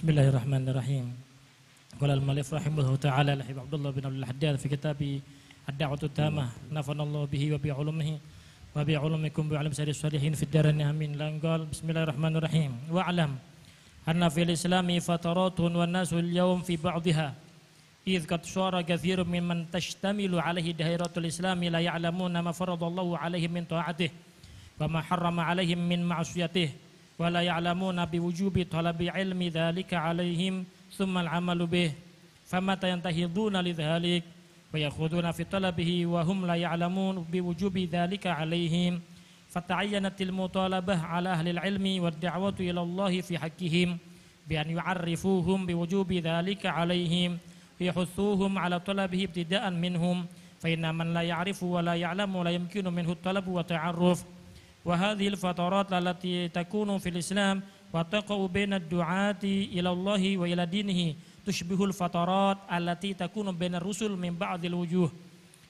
بسم الله الرحمن الرحيم قال المؤلف رحمه تعالى لحب عبد الله بن الحداد في كتابه الدعوة التامة نفعنا الله به وبعلومه وبعلومكم وعلم سائر الصالحين في الدارين آمين لأن قال بسم الله الرحمن الرحيم واعلم أن في الإسلام فترات والناس اليوم في بعضها إذ قد صار كثير ممن تشتمل عليه دائرة الإسلام لا يعلمون ما فرض الله عليهم من طاعته وما حرم عليهم من معصيته ولا يعلمون بوجوب طلب علم ذلك عليهم ثم العمل به فمتى ينتهضون لذلك ويخوضون في طلبه وهم لا يعلمون بوجوب ذلك عليهم فتعينت المطالبة على أهل العلم والدعوة إلى الله في حقهم بأن يعرفوهم بوجوب ذلك عليهم ويحثوهم على طلبه ابتداء منهم فإن من لا يعرف ولا يعلم لا يمكن منه الطلب والتعرف وهذه الفترات التي تكون في الإسلام وتقع بين الدعاة إلى الله وإلى دينه تشبه الفترات التي تكون بين الرسل من بعض الوجوه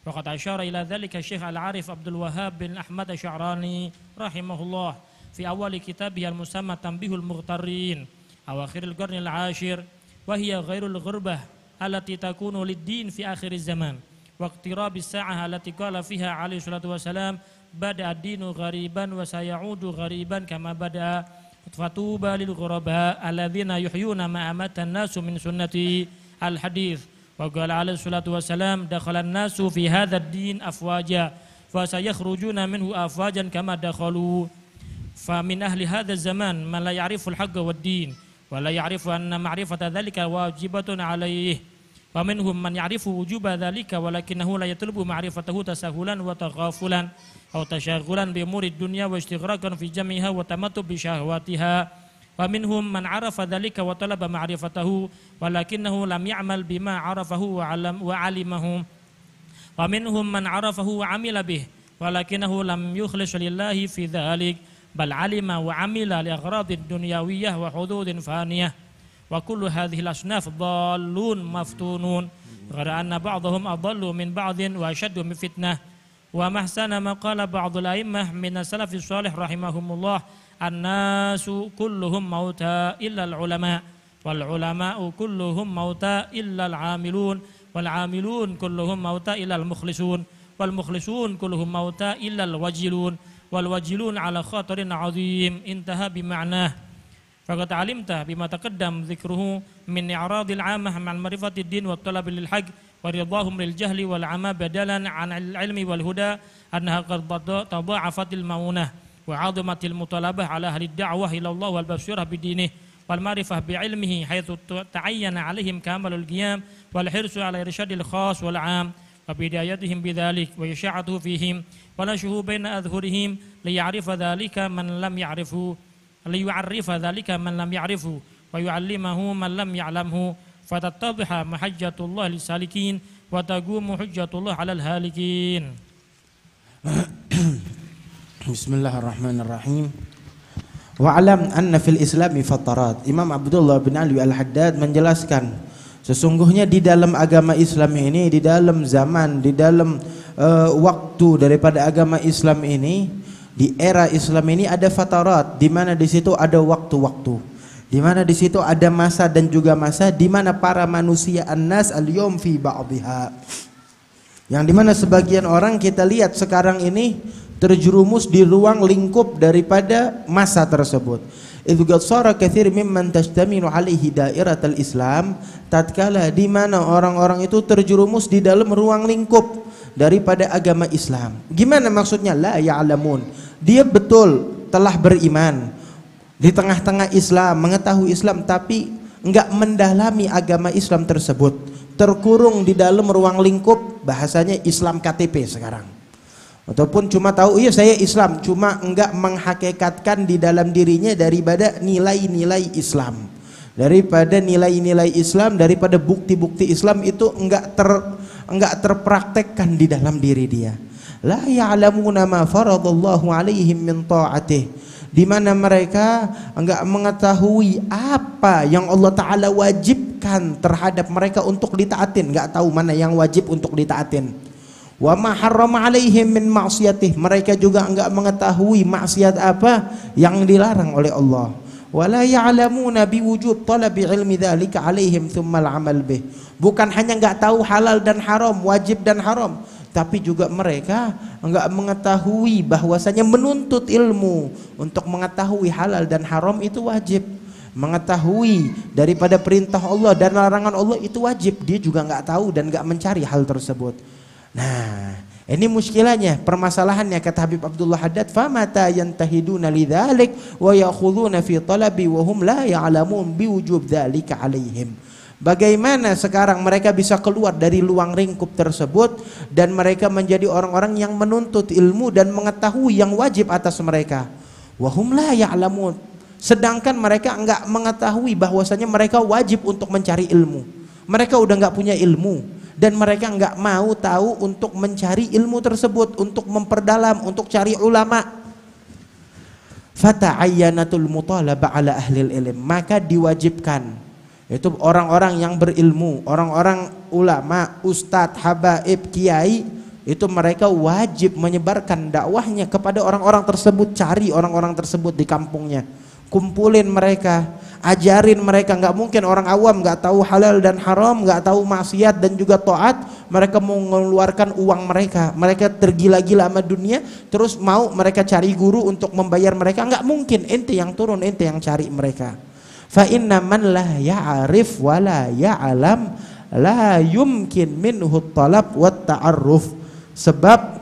وقد أشار إلى ذلك الشيخ العارف عبد الوهاب بن أحمد الشعراني رحمه الله في أول كتابه المسمى تنبيه المغترين أواخر القرن العاشر وهي غير الغربة التي تكون للدين في آخر الزمان واقتراب الساعة التي قال فيها عليه الصلاة والسلام bada ad-dinu ghariban wa sayaudu ghariban kama bada fatuba lil ghuraba alladzina yuhyuna ma amatan nasu min sunnati al hadith, wa qala alaihi salatu wasalam dakhala nasu fi hadha ad-din afwaja fa sayakhrujuna minhu afwajan kama dakhalu fa min ahli hadha zaman man la ya'rifu al-haqqa wad-din wa la ya'rifu anna ma'rifata dhalika wajibatun alaihi ومنهم من يعرف وجوب ذلك ولكنه لا يطلب معرفته تساهلا وتغافلا أو تشاغلا بأمور الدنيا واشتغراقا في جمعها وتمتع بشهواتها ومنهم من عرف ذلك وطلب معرفته ولكنه لم يعمل بما عرفه وعلم وعلمه ومنهم من عرفه وعمل به ولكنه لم يخلص لله في ذلك بل علم وعمل لأغراض دنيوية وحدود فانية وكل هذه الأصناف ضالون مفتونون غير أن بعضهم أضل من بعض وأشد من فتنة وما أحسن ما قال بعض الأئمة من السلف الصالح رحمهم الله الناس كلهم موتى إلا العلماء والعلماء كلهم موتى إلا العاملون والعاملون كلهم موتى إلا المخلصون والمخلصون كلهم موتى إلا الوجلون والوجلون على خاطر عظيم انتهى بمعناه فقد علمت بما تقدم ذكره من إعراض العامة عن معرفة الدين والطلب للحق ورضاهم للجهل والعمى بدلا عن العلم والهدى أنها قد تضاعفت المؤونة وعظمت المطالبة على أهل الدعوة إلى الله والبشرة بدينه والمعرفة بعلمه حيث تعين عليهم كامل القيام والحرص على إرشاد الخاص والعام وبدايتهم بذلك وإشاعته فيهم ونشه بين أظهرهم ليعرف ذلك من لم يعرفه liyu'arrifa man lam ya'rifu wa yu'allimahu man lam ya'lamhu mahajjatullah lisalikin wa tagumu hujjatullah 'alal halikin Bismillahirrahmanirrahim Wa'alam anna fil islami fatarat Imam Abdullah bin Ali al-Haddad menjelaskan Sesungguhnya di dalam agama Islam ini, di dalam zaman, di dalam uh, waktu daripada agama Islam ini di era Islam ini ada fatarat di mana di situ ada waktu-waktu di mana di situ ada masa dan juga masa di mana para manusia annas al yom fi ba'dihha yang di mana sebagian orang kita lihat sekarang ini terjerumus di ruang lingkup daripada masa tersebut itu gatsara kathir mimman tajtamilu alaihi dairatul islam tatkala di mana orang-orang itu terjerumus di dalam ruang lingkup daripada agama Islam. Gimana maksudnya? La ya'lamun. Dia betul telah beriman di tengah-tengah Islam, mengetahui Islam tapi enggak mendalami agama Islam tersebut. Terkurung di dalam ruang lingkup bahasanya Islam KTP sekarang. Ataupun cuma tahu iya saya Islam, cuma enggak menghakikatkan di dalam dirinya daripada nilai-nilai Islam. Daripada nilai-nilai Islam, daripada bukti-bukti Islam itu enggak ter enggak terpraktekkan di dalam diri dia. La ya'lamuna ma faradallahu alaihim min ta'atih. Di mana mereka enggak mengetahui apa yang Allah Ta'ala wajibkan terhadap mereka untuk ditaatin. Enggak tahu mana yang wajib untuk ditaatin. Wa ma harrama alaihim min ma'siyatih. Mereka juga enggak mengetahui maksiat apa yang dilarang oleh Allah wala ya'lamuna biwujub talabi ilmi dzalika alaihim tsummal amal bih. Bukan hanya enggak tahu halal dan haram, wajib dan haram, tapi juga mereka enggak mengetahui bahwasanya menuntut ilmu untuk mengetahui halal dan haram itu wajib. Mengetahui daripada perintah Allah dan larangan Allah itu wajib. Dia juga enggak tahu dan enggak mencari hal tersebut. Nah, ini muskilannya, permasalahannya kata Habib Abdullah Haddad, "Famata yantahiduna lidzalik wa ya'khuduna fi talabi wa hum la ya'lamun biwujub dzalika alaihim." Bagaimana sekarang mereka bisa keluar dari luang ringkup tersebut dan mereka menjadi orang-orang yang menuntut ilmu dan mengetahui yang wajib atas mereka. Wahum la ya'lamun. Sedangkan mereka enggak mengetahui bahwasanya mereka wajib untuk mencari ilmu. Mereka udah enggak punya ilmu dan mereka nggak mau tahu untuk mencari ilmu tersebut untuk memperdalam untuk cari ulama fata'ayyanatul mutalaba ala ahli ilm maka diwajibkan itu orang-orang yang berilmu, orang-orang ulama, ustadz, habaib, kiai, itu mereka wajib menyebarkan dakwahnya kepada orang-orang tersebut, cari orang-orang tersebut di kampungnya, kumpulin mereka, ajarin mereka nggak mungkin orang awam nggak tahu halal dan haram nggak tahu maksiat dan juga toat mereka mau mengeluarkan uang mereka mereka tergila-gila sama dunia terus mau mereka cari guru untuk membayar mereka nggak mungkin ente yang turun ente yang cari mereka fa inna man la ya'rif wa la ya'lam la yumkin minhu talab wa ta'arruf sebab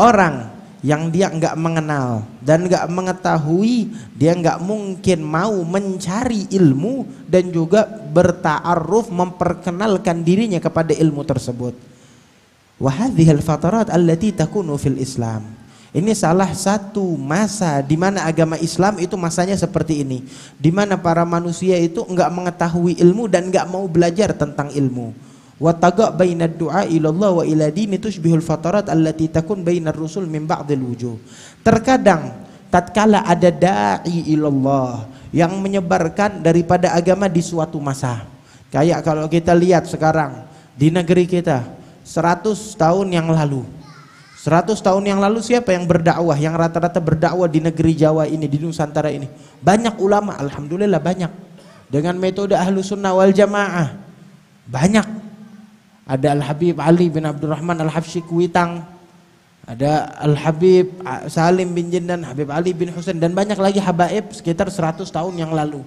orang yang dia enggak mengenal dan enggak mengetahui dia enggak mungkin mau mencari ilmu dan juga bertaaruf memperkenalkan dirinya kepada ilmu tersebut wahadhil fatarat allati takunu fil islam ini salah satu masa di mana agama Islam itu masanya seperti ini di mana para manusia itu enggak mengetahui ilmu dan enggak mau belajar tentang ilmu wa taga' baina du'a ila wa ila dini tushbihul fatarat allati takun bainar rusul min ba'dil wujuh. Terkadang tatkala ada dai ilallah yang menyebarkan daripada agama di suatu masa. Kayak kalau kita lihat sekarang di negeri kita 100 tahun yang lalu 100 tahun yang lalu siapa yang berdakwah yang rata-rata berdakwah di negeri Jawa ini di Nusantara ini banyak ulama Alhamdulillah banyak dengan metode ahlu sunnah wal jamaah banyak ada Al-Habib Ali bin Abdurrahman Al-Habsyi Kuitang, ada Al-Habib Salim bin Jindan, Habib Ali bin Husain dan banyak lagi habaib sekitar 100 tahun yang lalu.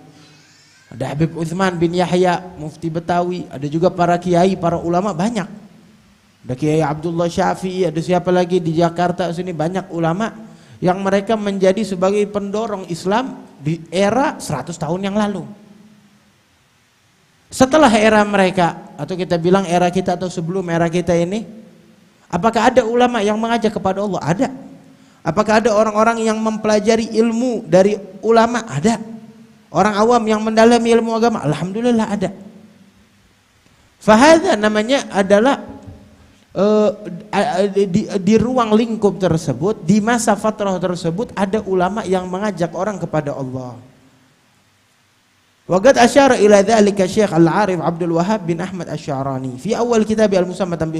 Ada Habib Utsman bin Yahya, Mufti Betawi, ada juga para kiai, para ulama banyak. Ada Kiai Abdullah Syafi'i, ada siapa lagi di Jakarta sini banyak ulama yang mereka menjadi sebagai pendorong Islam di era 100 tahun yang lalu. Setelah era mereka atau kita bilang era kita atau sebelum era kita ini, apakah ada ulama yang mengajak kepada Allah? Ada. Apakah ada orang-orang yang mempelajari ilmu dari ulama? Ada. Orang awam yang mendalami ilmu agama? Alhamdulillah ada. Fahadha namanya adalah eh, di, di ruang lingkup tersebut, di masa fatrah tersebut ada ulama yang mengajak orang kepada Allah. وقد أشار إلى ذلك الشيخ العارف عبد الوهاب بن أحمد الشعراني في أول كتاب المسمى تنبيه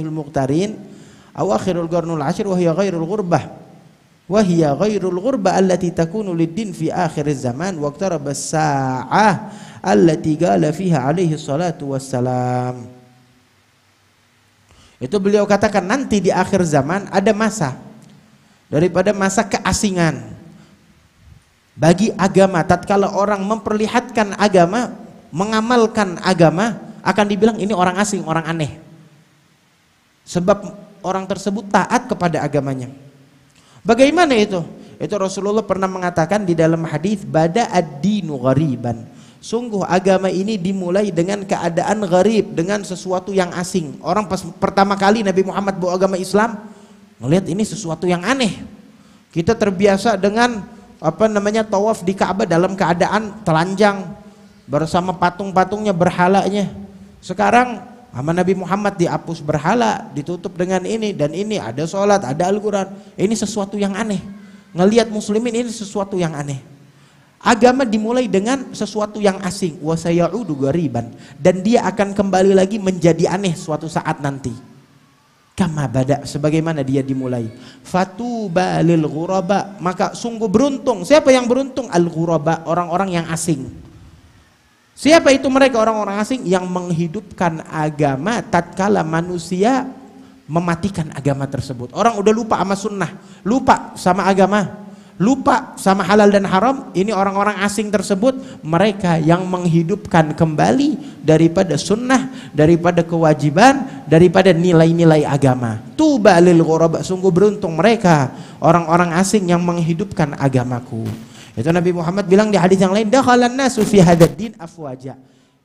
أو آخر القرن العشر وهي غير الغربة وهي غير الغربة التي تكون للدين في آخر الزمان واقترب الساعة التي قال فيها عليه الصلاة والسلام itu beliau katakan nanti di akhir zaman ada masa daripada masa keasingan bagi agama tatkala orang memperlihatkan agama mengamalkan agama akan dibilang ini orang asing orang aneh sebab orang tersebut taat kepada agamanya bagaimana itu itu Rasulullah pernah mengatakan di dalam hadis bada ad-dinu ghariban sungguh agama ini dimulai dengan keadaan gharib dengan sesuatu yang asing orang pas pertama kali Nabi Muhammad bawa agama Islam melihat ini sesuatu yang aneh kita terbiasa dengan apa namanya tawaf di Ka'bah dalam keadaan telanjang bersama patung-patungnya berhalanya. Sekarang sama Nabi Muhammad dihapus berhala, ditutup dengan ini dan ini, ada sholat, ada Al-Quran. Ini sesuatu yang aneh. Ngeliat muslimin ini sesuatu yang aneh. Agama dimulai dengan sesuatu yang asing, wasayaudu gariban. Dan dia akan kembali lagi menjadi aneh suatu saat nanti kama badak sebagaimana dia dimulai fatu balil ghuraba maka sungguh beruntung siapa yang beruntung al ghuraba orang-orang yang asing siapa itu mereka orang-orang asing yang menghidupkan agama tatkala manusia mematikan agama tersebut orang udah lupa sama sunnah lupa sama agama lupa sama halal dan haram, ini orang-orang asing tersebut mereka yang menghidupkan kembali daripada sunnah, daripada kewajiban, daripada nilai-nilai agama. Tuba lil ghuraba, sungguh beruntung mereka orang-orang asing yang menghidupkan agamaku. Itu Nabi Muhammad bilang di hadis yang lain, dakhalan nasu fi hadzal din afwaja.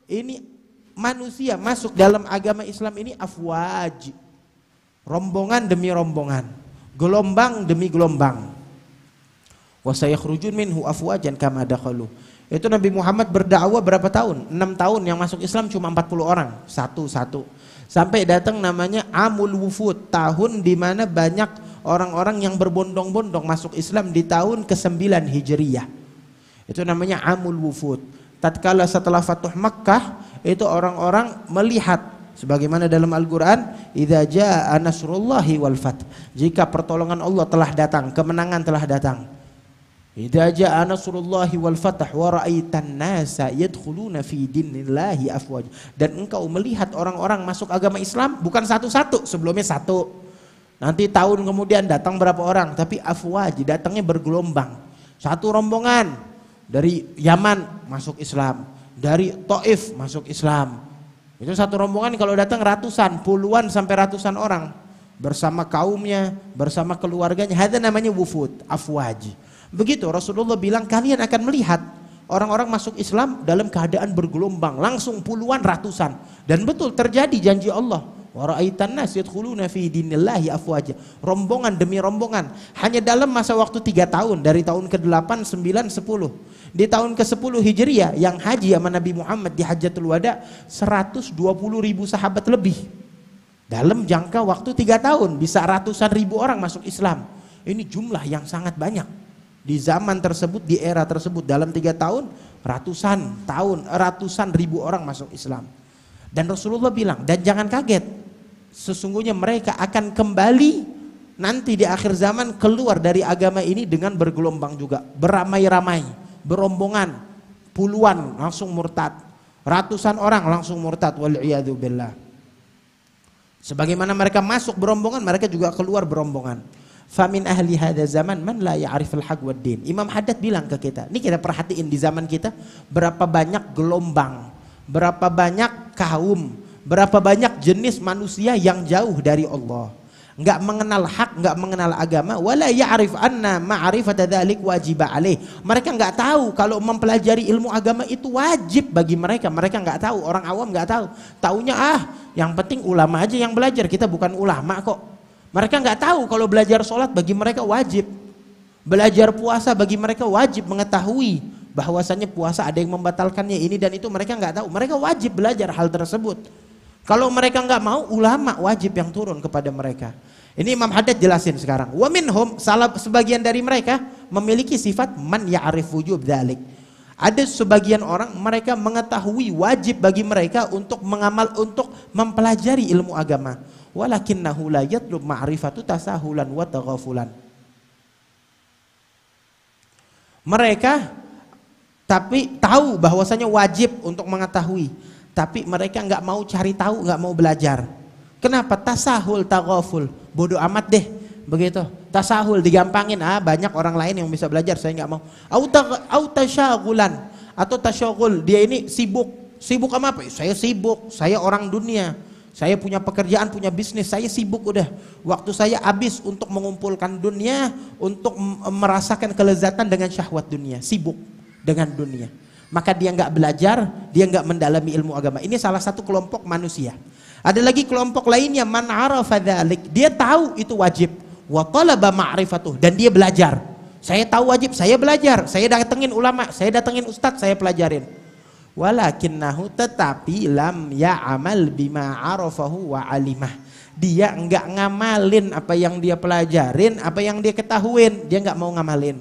Ini manusia masuk dalam agama Islam ini afwaj. Rombongan demi rombongan, gelombang demi gelombang wasayakhrujun minhu afwajan kama dakhalu. Itu Nabi Muhammad berdakwah berapa tahun? 6 tahun yang masuk Islam cuma 40 orang, satu-satu. Sampai datang namanya Amul Wufud, tahun di mana banyak orang-orang yang berbondong-bondong masuk Islam di tahun ke-9 Hijriyah. Itu namanya Amul Wufud. Tatkala setelah Fatuh Makkah, itu orang-orang melihat sebagaimana dalam Al-Qur'an idza jaa nasrullahi wal fath jika pertolongan Allah telah datang kemenangan telah datang Idza jaa nasrullahi wal fath wa ra'aitan nasa yadkhuluna fi dinillahi afwaj. Dan engkau melihat orang-orang masuk agama Islam bukan satu-satu, sebelumnya satu. Nanti tahun kemudian datang berapa orang, tapi afwaj datangnya bergelombang. Satu rombongan dari Yaman masuk Islam, dari Taif masuk Islam. Itu satu rombongan kalau datang ratusan, puluhan sampai ratusan orang bersama kaumnya, bersama keluarganya. Ada namanya wufud, afwaj Begitu Rasulullah bilang kalian akan melihat orang-orang masuk Islam dalam keadaan bergelombang, langsung puluhan ratusan. Dan betul terjadi janji Allah. Rombongan demi rombongan hanya dalam masa waktu tiga tahun dari tahun ke-8, 9, 10. Di tahun ke-10 Hijriah yang haji sama Nabi Muhammad di Hajatul Wada 120 ribu sahabat lebih. Dalam jangka waktu tiga tahun bisa ratusan ribu orang masuk Islam. Ini jumlah yang sangat banyak di zaman tersebut, di era tersebut dalam tiga tahun ratusan tahun, ratusan ribu orang masuk Islam. Dan Rasulullah bilang, dan jangan kaget, sesungguhnya mereka akan kembali nanti di akhir zaman keluar dari agama ini dengan bergelombang juga, beramai-ramai, berombongan, puluhan langsung murtad, ratusan orang langsung murtad wal billah. Sebagaimana mereka masuk berombongan, mereka juga keluar berombongan. Famin ahli hada zaman man la al haq din. Imam Haddad bilang ke kita, ini kita perhatiin di zaman kita berapa banyak gelombang, berapa banyak kaum, berapa banyak jenis manusia yang jauh dari Allah. Enggak mengenal hak, enggak mengenal agama, wala ya'rif anna ma'rifata dzalik wajib alih Mereka enggak tahu kalau mempelajari ilmu agama itu wajib bagi mereka. Mereka enggak tahu, orang awam enggak tahu. Taunya ah, yang penting ulama aja yang belajar, kita bukan ulama kok. Mereka nggak tahu kalau belajar sholat bagi mereka wajib. Belajar puasa bagi mereka wajib mengetahui bahwasannya puasa ada yang membatalkannya ini dan itu mereka nggak tahu. Mereka wajib belajar hal tersebut. Kalau mereka nggak mau, ulama wajib yang turun kepada mereka. Ini Imam Haddad jelasin sekarang. wamin home salah sebagian dari mereka memiliki sifat man ya'rif wujub dalik Ada sebagian orang mereka mengetahui wajib bagi mereka untuk mengamal untuk mempelajari ilmu agama walakinnahu la yatlub ma'rifatu tasahulan wa taghafulan mereka tapi tahu bahwasanya wajib untuk mengetahui tapi mereka nggak mau cari tahu nggak mau belajar kenapa tasahul taghaful bodoh amat deh begitu tasahul digampangin ah banyak orang lain yang bisa belajar saya nggak mau au atau tasyagul dia ini sibuk sibuk sama apa saya sibuk saya orang dunia saya punya pekerjaan, punya bisnis, saya sibuk udah. Waktu saya habis untuk mengumpulkan dunia, untuk merasakan kelezatan dengan syahwat dunia, sibuk dengan dunia. Maka dia nggak belajar, dia nggak mendalami ilmu agama. Ini salah satu kelompok manusia. Ada lagi kelompok lainnya man arafa dhalik. Dia tahu itu wajib wa talaba ma'rifatuh dan dia belajar. Saya tahu wajib, saya belajar, saya datengin ulama, saya datengin ustadz, saya pelajarin. Walakinnahu tetapi lam ya amal bima arafahu wa alimah. Dia enggak ngamalin apa yang dia pelajarin, apa yang dia ketahuin, dia enggak mau ngamalin.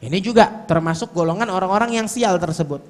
Ini juga termasuk golongan orang-orang yang sial tersebut.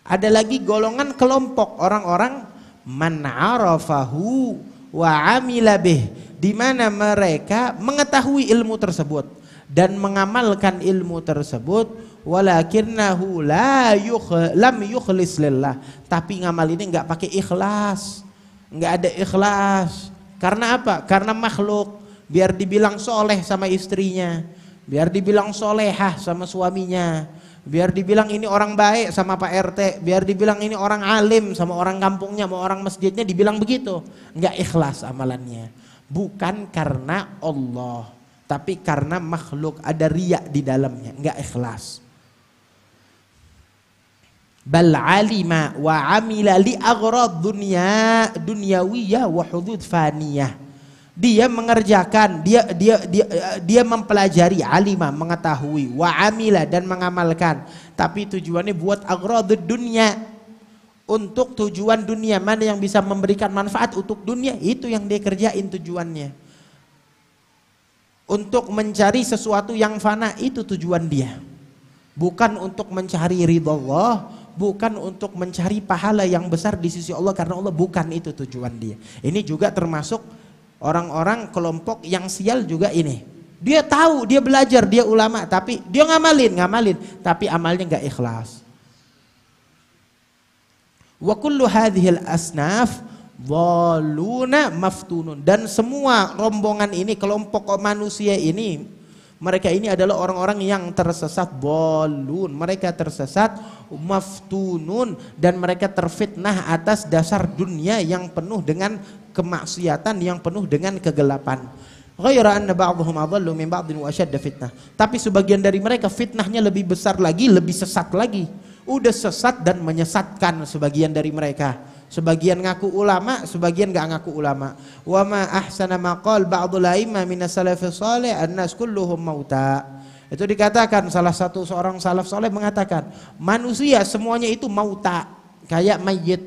Ada lagi golongan kelompok orang-orang man arafahu wa amila bih di mana mereka mengetahui ilmu tersebut dan mengamalkan ilmu tersebut walakinnahu la yukh, lam yukhlis lillah tapi ngamal ini nggak pakai ikhlas nggak ada ikhlas karena apa karena makhluk biar dibilang soleh sama istrinya biar dibilang solehah sama suaminya biar dibilang ini orang baik sama Pak RT biar dibilang ini orang alim sama orang kampungnya sama orang masjidnya dibilang begitu nggak ikhlas amalannya bukan karena Allah tapi karena makhluk ada riak di dalamnya nggak ikhlas bal alima wa amila li aghrad dunya dunyawiyah wa hudud faniyah dia mengerjakan dia dia dia dia mempelajari alima mengetahui wa amila dan mengamalkan tapi tujuannya buat aghrad dunia untuk tujuan dunia mana yang bisa memberikan manfaat untuk dunia itu yang dia kerjain tujuannya untuk mencari sesuatu yang fana itu tujuan dia bukan untuk mencari ridha Allah bukan untuk mencari pahala yang besar di sisi Allah karena Allah bukan itu tujuan dia. Ini juga termasuk orang-orang kelompok yang sial juga ini. Dia tahu, dia belajar, dia ulama, tapi dia ngamalin, ngamalin, tapi amalnya nggak ikhlas. Wa kullu hadhil asnaf waluna maftunun dan semua rombongan ini kelompok manusia ini mereka ini adalah orang-orang yang tersesat bolun mereka tersesat maftunun dan mereka terfitnah atas dasar dunia yang penuh dengan kemaksiatan yang penuh dengan kegelapan anna ba'dhum adallu min fitnah tapi sebagian dari mereka fitnahnya lebih besar lagi lebih sesat lagi udah sesat dan menyesatkan sebagian dari mereka Sebagian ngaku ulama, sebagian gak ngaku ulama. Wa ma ahsana maqal ba'dul aimma minas salafis salih annas kulluhum mauta. Itu dikatakan salah satu seorang salaf soleh mengatakan manusia semuanya itu mauta kayak mayit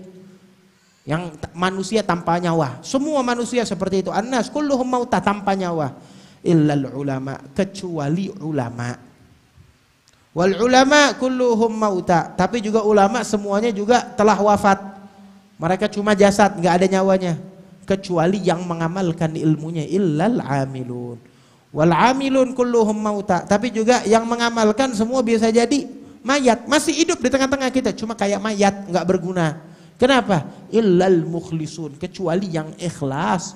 yang manusia tanpa nyawa. Semua manusia seperti itu. Anas kulluhum mauta tanpa nyawa. Illal ulama kecuali ulama. Wal ulama kulluhum mauta. Tapi juga ulama semuanya juga telah wafat. Mereka cuma jasad, nggak ada nyawanya. Kecuali yang mengamalkan ilmunya illal amilun. Wal amilun kulluhum mauta. Tapi juga yang mengamalkan semua bisa jadi mayat. Masih hidup di tengah-tengah kita, cuma kayak mayat, nggak berguna. Kenapa? Illal mukhlisun. Kecuali yang ikhlas.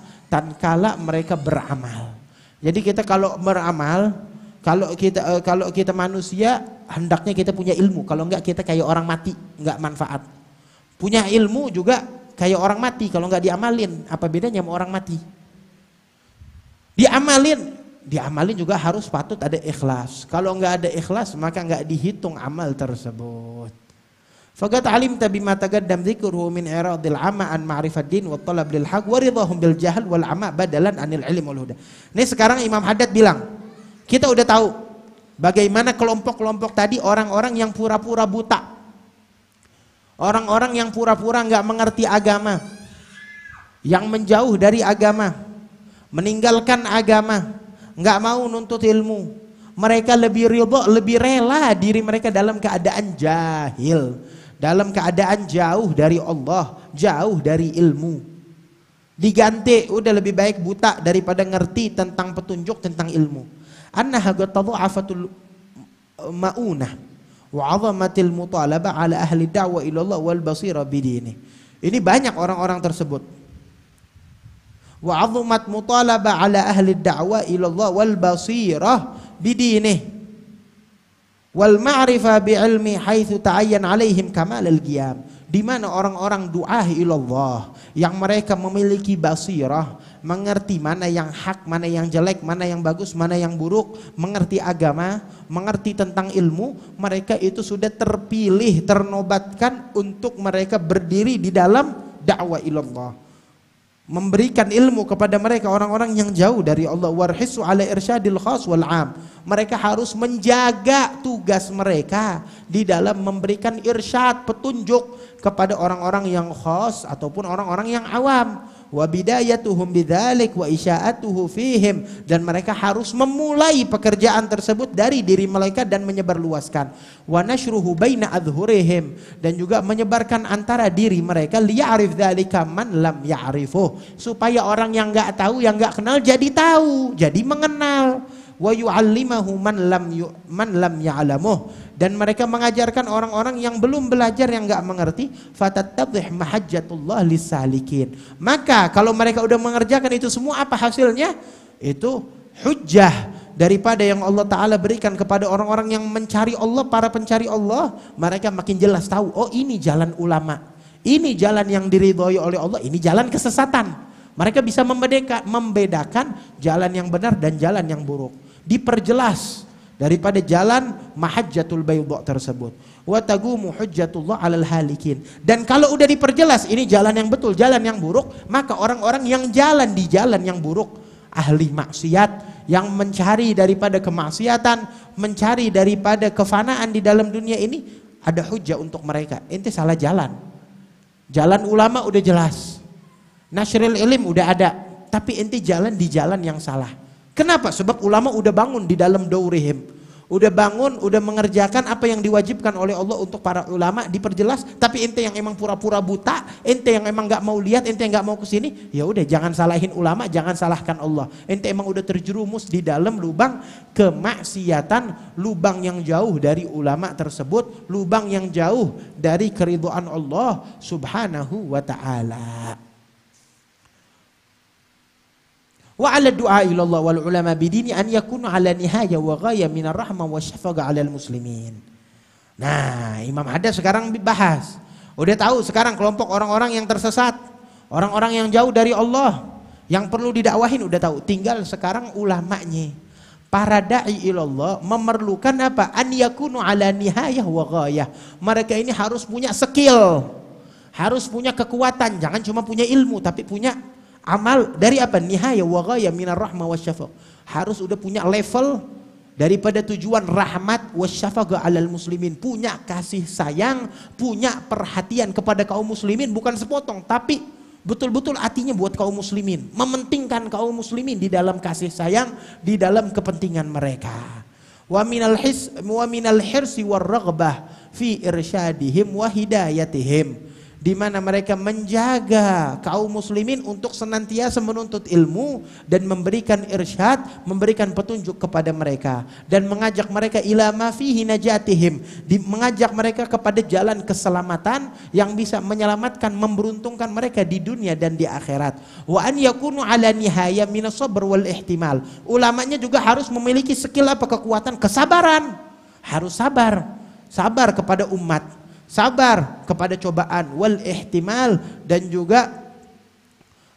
kala mereka beramal. Jadi kita kalau beramal, kalau kita eh, kalau kita manusia hendaknya kita punya ilmu. Kalau enggak kita kayak orang mati, enggak manfaat. Punya ilmu juga kayak orang mati kalau nggak diamalin, apa bedanya sama orang mati? Diamalin, diamalin juga harus patut ada ikhlas. Kalau nggak ada ikhlas maka nggak dihitung amal tersebut. Fakat alim tabi matagaddam dzikruhu min iradil ama an ma'rifat din wa talab lil haq wa bil jahal wal ama badalan anil ilm wal huda. Ini sekarang Imam Haddad bilang, kita udah tahu bagaimana kelompok-kelompok tadi orang-orang yang pura-pura buta. Orang-orang yang pura-pura nggak -pura mengerti agama, yang menjauh dari agama, meninggalkan agama, nggak mau nuntut ilmu. Mereka lebih ribok, lebih rela diri mereka dalam keadaan jahil, dalam keadaan jauh dari Allah, jauh dari ilmu. Diganti udah lebih baik buta daripada ngerti tentang petunjuk tentang ilmu. Annaha afatul maunah wa 'azamatil ala ahli da'wah ilallah wal basira bidini. Ini banyak orang-orang tersebut. Wa 'azamat ala ahli da'wah ilallah wal basirah bidini. Wal ma'rifah bi'ilmi ilmi haitsu ta'ayyan 'alaihim kamal al-qiyam di mana orang-orang doa ilallah yang mereka memiliki basirah, mengerti mana yang hak, mana yang jelek, mana yang bagus, mana yang buruk, mengerti agama, mengerti tentang ilmu, mereka itu sudah terpilih, ternobatkan untuk mereka berdiri di dalam dakwah ilallah memberikan ilmu kepada mereka orang-orang yang jauh dari Allah warhisu ala irsyadil khas wal am mereka harus menjaga tugas mereka di dalam memberikan irsyad petunjuk kepada orang-orang yang khas ataupun orang-orang yang awam wa bidayatuhum bidzalik wa isya'atuhu fihim dan mereka harus memulai pekerjaan tersebut dari diri mereka dan menyebarluaskan wa nasyruhu baina adhurihim dan juga menyebarkan antara diri mereka liya'rif dzalika man lam ya'rifuh supaya orang yang enggak tahu yang enggak kenal jadi tahu jadi mengenal wa yu'allimahu man lam yu, man lam ya'lamuh dan mereka mengajarkan orang-orang yang belum belajar yang nggak mengerti fatatabih mahajatullah lisalikin maka kalau mereka udah mengerjakan itu semua apa hasilnya itu hujjah daripada yang Allah Ta'ala berikan kepada orang-orang yang mencari Allah, para pencari Allah, mereka makin jelas tahu, oh ini jalan ulama, ini jalan yang diridhoi oleh Allah, ini jalan kesesatan. Mereka bisa membedakan, membedakan jalan yang benar dan jalan yang buruk. Diperjelas, daripada jalan mahajjatul baydha tersebut wa tagumu hujjatullah alal halikin dan kalau udah diperjelas ini jalan yang betul jalan yang buruk maka orang-orang yang jalan di jalan yang buruk ahli maksiat yang mencari daripada kemaksiatan mencari daripada kefanaan di dalam dunia ini ada hujah untuk mereka ente salah jalan jalan ulama udah jelas nasril ilim udah ada tapi ente jalan di jalan yang salah Kenapa? Sebab ulama udah bangun di dalam daurihim. Udah bangun, udah mengerjakan apa yang diwajibkan oleh Allah untuk para ulama diperjelas. Tapi ente yang emang pura-pura buta, ente yang emang nggak mau lihat, ente yang nggak mau kesini, ya udah jangan salahin ulama, jangan salahkan Allah. Ente emang udah terjerumus di dalam lubang kemaksiatan, lubang yang jauh dari ulama tersebut, lubang yang jauh dari keriduan Allah Subhanahu wa taala. Wa ala du'a Allah wal ulama bidini an yakunu ala nihaya wa ghaya minar rahma wa syafaga al muslimin. Nah, Imam Haddad sekarang bahas. Udah tahu sekarang kelompok orang-orang yang tersesat, orang-orang yang jauh dari Allah, yang perlu didakwahin udah tahu. Tinggal sekarang ulamanya. Para da'i ilallah memerlukan apa? An yakunu ala nihayah wa ghayah. Mereka ini harus punya skill. Harus punya kekuatan. Jangan cuma punya ilmu tapi punya Amal dari apa? Nihaya wa ghaya minar rahmah wasyafaq. Harus udah punya level daripada tujuan rahmat wasyafaqa alal muslimin. Punya kasih sayang, punya perhatian kepada kaum muslimin bukan sepotong tapi betul-betul artinya buat kaum muslimin, mementingkan kaum muslimin di dalam kasih sayang, di dalam kepentingan mereka. Wa minal his wa minal hirsi war fi irsyadihim wa hidayatihim di mana mereka menjaga kaum muslimin untuk senantiasa menuntut ilmu dan memberikan irsyad, memberikan petunjuk kepada mereka dan mengajak mereka ila fihi najatihim, mengajak mereka kepada jalan keselamatan yang bisa menyelamatkan, memberuntungkan mereka di dunia dan di akhirat. Wa an yakunu ala nihaya minas wal ihtimal. Ulamanya juga harus memiliki skill apa kekuatan kesabaran. Harus sabar. Sabar kepada umat sabar kepada cobaan wal ihtimal dan juga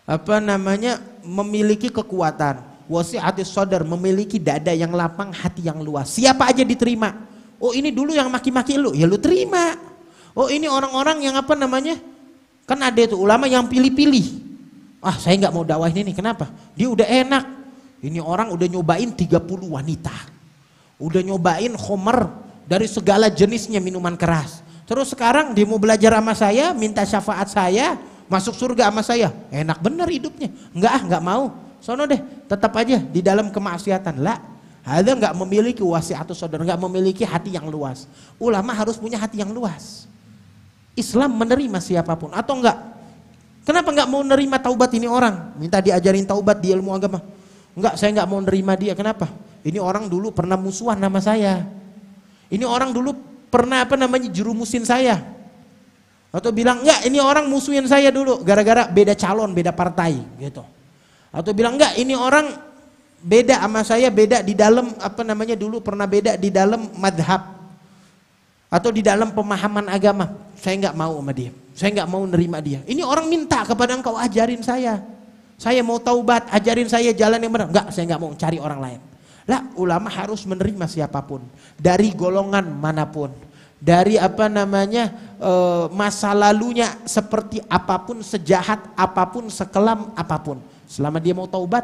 apa namanya memiliki kekuatan wasi'atis sadar memiliki dada yang lapang hati yang luas siapa aja diterima oh ini dulu yang maki-maki lu ya lu terima oh ini orang-orang yang apa namanya kan ada itu ulama yang pilih-pilih ah saya nggak mau dakwah ini nih kenapa dia udah enak ini orang udah nyobain 30 wanita udah nyobain homer dari segala jenisnya minuman keras Terus sekarang dia mau belajar sama saya, minta syafaat saya, masuk surga sama saya. Enak bener hidupnya. Enggak ah, enggak mau. Sono deh, tetap aja di dalam kemaksiatan. Lah, ada enggak memiliki wasiatus saudara, enggak memiliki hati yang luas. Ulama harus punya hati yang luas. Islam menerima siapapun atau enggak? Kenapa enggak mau nerima taubat ini orang? Minta diajarin taubat di ilmu agama. Enggak, saya enggak mau nerima dia. Kenapa? Ini orang dulu pernah musuhan nama saya. Ini orang dulu pernah apa namanya jerumusin saya. Atau bilang, enggak ini orang musuhin saya dulu gara-gara beda calon, beda partai gitu. Atau bilang, enggak ini orang beda sama saya, beda di dalam apa namanya dulu pernah beda di dalam madhab. Atau di dalam pemahaman agama. Saya enggak mau sama dia, saya enggak mau nerima dia. Ini orang minta kepada engkau ajarin saya. Saya mau taubat, ajarin saya jalan yang benar. Enggak, saya enggak mau cari orang lain. Lah ulama harus menerima siapapun dari golongan manapun. Dari apa namanya e, masa lalunya seperti apapun, sejahat apapun, sekelam apapun. Selama dia mau taubat.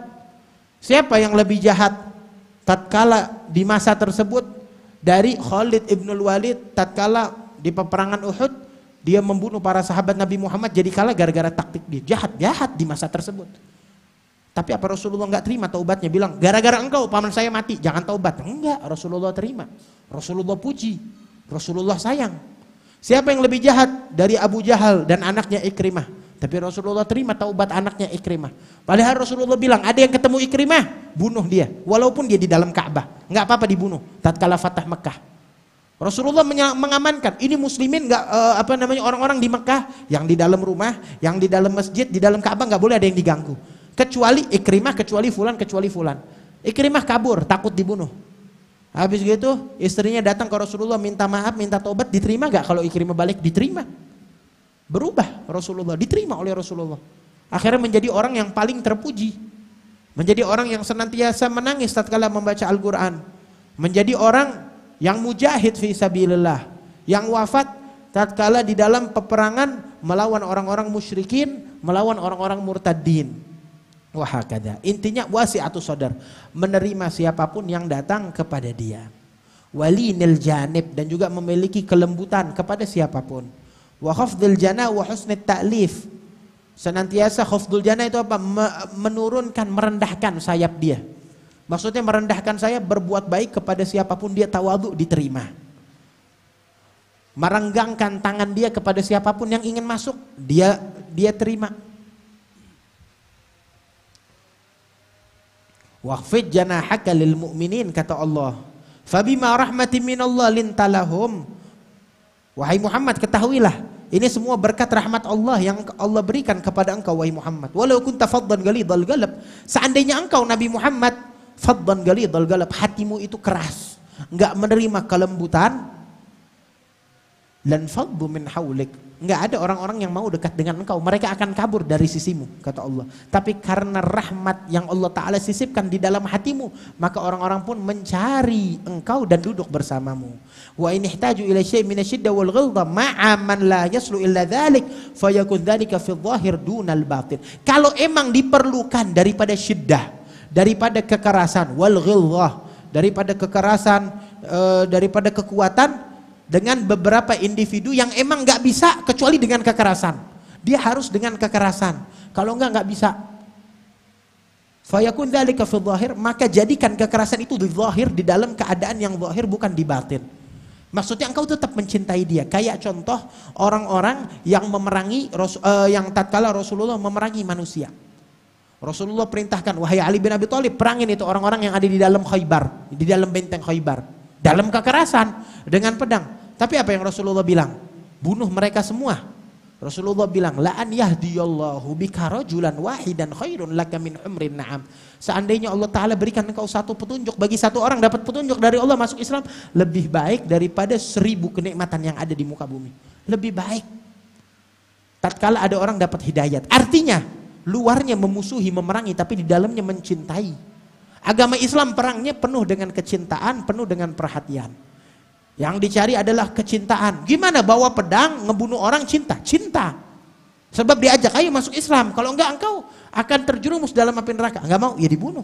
Siapa yang lebih jahat tatkala di masa tersebut dari Khalid ibnul Walid tatkala di peperangan Uhud dia membunuh para sahabat Nabi Muhammad jadi kalah gara-gara taktik dia jahat jahat di masa tersebut. Tapi apa Rasulullah nggak terima taubatnya? Bilang, gara-gara engkau paman saya mati, jangan taubat. Enggak, Rasulullah terima. Rasulullah puji. Rasulullah sayang. Siapa yang lebih jahat dari Abu Jahal dan anaknya Ikrimah? Tapi Rasulullah terima taubat anaknya Ikrimah. Padahal Rasulullah bilang, ada yang ketemu Ikrimah, bunuh dia. Walaupun dia di dalam Ka'bah. Nggak apa-apa dibunuh. Tatkala Fatah Mekah. Rasulullah mengamankan, ini muslimin nggak eh, apa namanya orang-orang di Mekah yang di dalam rumah, yang di dalam masjid, di dalam Ka'bah nggak boleh ada yang diganggu kecuali Ikrimah, kecuali Fulan, kecuali Fulan. Ikrimah kabur, takut dibunuh. Habis gitu istrinya datang ke Rasulullah minta maaf, minta tobat, diterima gak kalau Ikrimah balik? Diterima. Berubah Rasulullah, diterima oleh Rasulullah. Akhirnya menjadi orang yang paling terpuji. Menjadi orang yang senantiasa menangis tatkala membaca Al-Quran. Menjadi orang yang mujahid fi sabilillah. Yang wafat tatkala di dalam peperangan melawan orang-orang musyrikin, melawan orang-orang murtadin wahakada. Intinya wasi atau sodar. Menerima siapapun yang datang kepada dia. wali janib dan juga memiliki kelembutan kepada siapapun. Wa jana taklif Senantiasa khafdul jana itu apa? Menurunkan, merendahkan sayap dia. Maksudnya merendahkan sayap berbuat baik kepada siapapun dia tawadu diterima. Merenggangkan tangan dia kepada siapapun yang ingin masuk, dia dia terima Waqfid janahaka lil mu'minin kata Allah. Fabima rahmatin minallah lintalahum. Wahai Muhammad ketahuilah ini semua berkat rahmat Allah yang Allah berikan kepada engkau wahai Muhammad. Walau kunta faddan galidal galab. Seandainya engkau Nabi Muhammad faddan galidal galab, hatimu itu keras, enggak menerima kelembutan, dan faddu min haulik. Enggak ada orang-orang yang mau dekat dengan engkau. Mereka akan kabur dari sisimu, kata Allah. Tapi karena rahmat yang Allah Ta'ala sisipkan di dalam hatimu, maka orang-orang pun mencari engkau dan duduk bersamamu. Wa inihtaju ila syai minasyidda wal ghilda ma'a man la yaslu illa dhalik fayakun dhalika fi zahir dunal batin. Kalau emang diperlukan daripada syiddah, daripada kekerasan, wal ghildah, daripada kekerasan, eh, daripada kekuatan, dengan beberapa individu yang emang nggak bisa kecuali dengan kekerasan. Dia harus dengan kekerasan. Kalau nggak nggak bisa. Fayakun dzalika fil maka jadikan kekerasan itu di zahir di dalam keadaan yang zahir bukan di batin. Maksudnya engkau tetap mencintai dia. Kayak contoh orang-orang yang memerangi eh, yang tatkala Rasulullah memerangi manusia. Rasulullah perintahkan wahai Ali bin Abi Thalib perangin itu orang-orang yang ada di dalam Khaybar, di dalam benteng Khaybar dalam kekerasan dengan pedang. Tapi apa yang Rasulullah bilang? Bunuh mereka semua. Rasulullah bilang, "La an yahdiyallahu bika rajulan wahidan khairun laka min umrin na'am." Seandainya Allah taala berikan engkau satu petunjuk bagi satu orang dapat petunjuk dari Allah masuk Islam lebih baik daripada seribu kenikmatan yang ada di muka bumi. Lebih baik. Tatkala ada orang dapat hidayat. Artinya, luarnya memusuhi, memerangi tapi di dalamnya mencintai Agama Islam perangnya penuh dengan kecintaan, penuh dengan perhatian. Yang dicari adalah kecintaan. Gimana bawa pedang ngebunuh orang cinta? Cinta. Sebab diajak ayo masuk Islam. Kalau enggak engkau akan terjerumus dalam api neraka. Enggak mau, ya dibunuh.